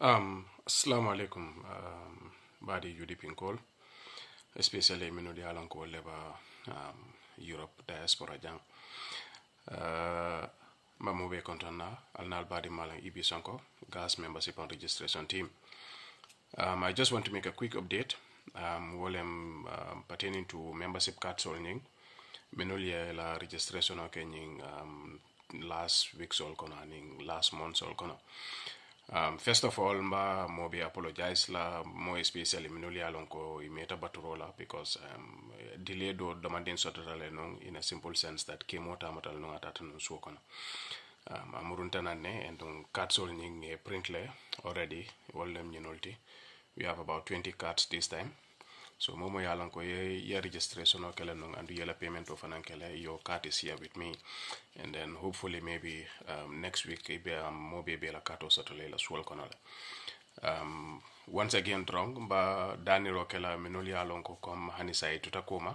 Um, assalamu alaikum um, badi UDP call especially minu di alan ko leba um, Europe diaspora jang uh, mamu be kontona alnal badi malan ibi e sanko gas membership and registration team um, I just want to make a quick update um, wolem um, pertaining to membership card solning minul ye la registration o kenying um, last week sol kono aning last month sol kono um, first of all mba be apologize la mo especially minolu ye lon ko i meta baturo la because um, delay do domandin sotata le nung in a simple sense that kemo tamatal non atata non suo kono um, amuruntanan ne en don cardsol ñing e print le already wollem ñinolti we have about 20 cards this time so momo ye ko ye ya registration o kele non andu yela payment of fanan kele yo kati siya with me and then hopefully maybe um, next week be am um, mo be be la carte kato satole la sol kono la um, once again drong ba dani ro kela minoli ya ko kom hani sai e tutakoma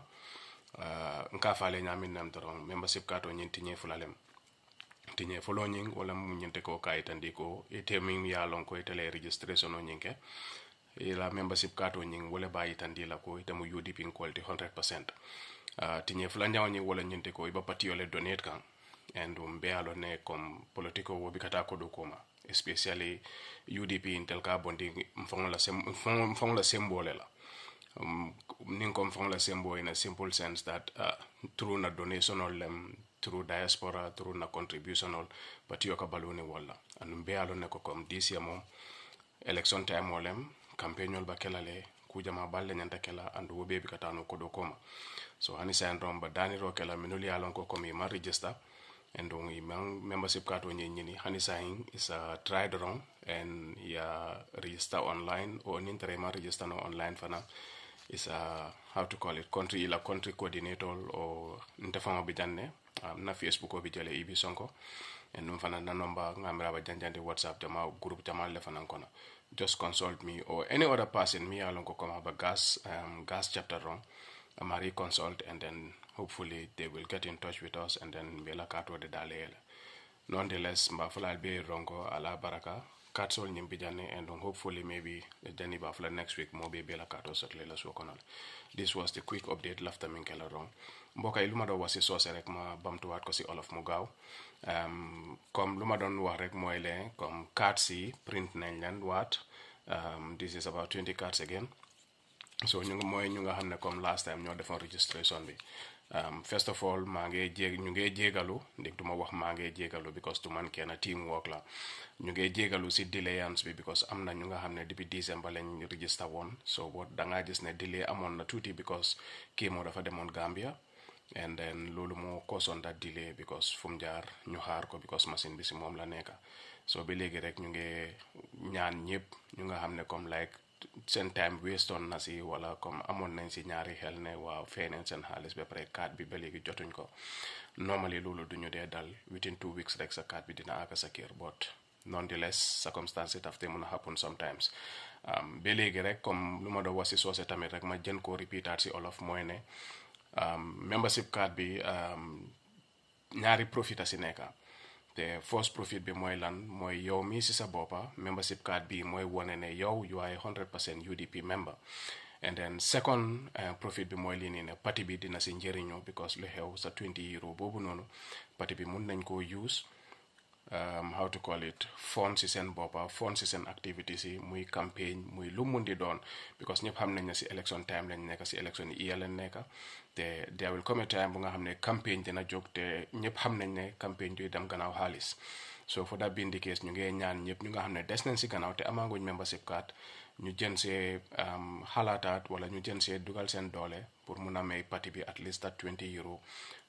uh, nka fa le nyamin nam drong membership kato nyinti nyi fulalem ñe folo ñing wala mu ñente ko kayitandi e ko ite e min ya lon ko itele registration o ñinke la membership card kato ñing wala bayi tan di la ko itamu UDP quality 100% uh, ah, tinye fulanja ñi wala ñinte ko iba pati yole donate kan and um be alo ne kom politiko bi kata ko do koma especially UDP intel ka bondi mfongo la sem mfongo la sembole la um, ning kom mfongo la sembo in a simple sense that uh, through na donation or um, through diaspora through na contribution all pati yo ka baluni wala and umbe alo ne ko kom DCMO election time olem kampeñol ba kela le kujama balle nyanta kela andu wo bebi katano kodo koma so hani sen ron ba ro kela minuli alon ko komi ma register and ngi mang membership card wenye nyini hani sahin is a tried wrong and ya register online or ma register no online fana is a how to call it country ila country coordinator or ntefama bi janne um, na facebook o bi jale ibi sonko and dum fana na nomba ngamira ba janjande whatsapp jama group jama le fana just consult me or any other person, me along come have a gas um, gas chapter wrong, a mari consult, and then hopefully they will get in touch with us and then we'll look at what the dalele. Nonetheless, Mbafula Albe Rongo, Allah Baraka, Katsol jani and hopefully maybe Jenny Bafula next week, Mobi Bela Kato Satlela Swokonal. This was the quick update, Lafta Minkela wrong. Mboka Ilumado was his source, Erekma Bamtuat Kosi of Mugao. comme lu ma doon wax rek mooy leen comme cards yi print nañ leen waat this is about 20 cards again so ñu mooy ñu nga xam ne comme last time ñoo defoon registration bi first of all maa ngi jéeg ñu ngi jégalu ndig du ma wax maa ngi jégalu because du man kenn team work la ñu ngi jégalu si delayance bi because am na ñu nga xam ne depuis December lañ register woon so boo da ngaa gis ne delay amoon na tuuti because kii moo dafa demoon Gambia. and then loolu moo causon that delay because fu mu jaar ñu xaar ko because machine bi si moom la nekka so ba léegi rek ñu ngi ñaan ñëpp ñu nga xam ne comme like seen time westoon na si wala comme amoon nañ si ñaari xel ne waaw fey nañ seen xaalis ba pare carte bi ba léegi jotuñ ko normally loolu duñu dee dal within two weeks rek sa carte bi dina àgg sa kër but nonetheless circumstances daf te mun a happen sometimes um, ba léegi rek comme lu ma doon wax si soose tamit rek ma jën koo repeataat si olof mooy ne um, membership card bi um, ñaari profit a si nekka te first profit bi mooy lan mooy yow mi si sa boppa membership card bi mooy wone ne yow you are 100% UDP member and then second uh, profit bi mooy lii nii ne parti bi dina si njëriñu because lu xew sa 20 euro boobu noonu parti bi mun nañ koo use um, how to call it fon si seen boppa fon si seen activities yi muy campagne muy lu mun di doon because ñëpp xam nañ ne si election time lañ nekk si election year lañ nekk te there will come a time bu nga xam ne campagne dina jóg te ñëpp xam nañ ne campagne duy dem gannaaw xaalis so for that being the case ñu ngee ñaan ñëpp ñu nga xam ne des nañ si gannaaw te amaanguñ membership card ñu jën see um, xalaataat wala ñu jën see dugal seen doole pour mun a may parti bi at least at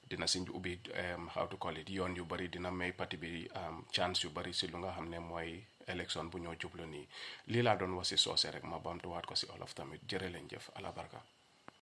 dina ubi ubbi um, how to call it yoon yu bari dina may parti bi um, chance yu bari si lu nga xam ne mooy élection bu ñoo jublu nii lii laa doon wasi soose rek ma bamtuwaat ko si olof tamit jërë leen jëf ala barka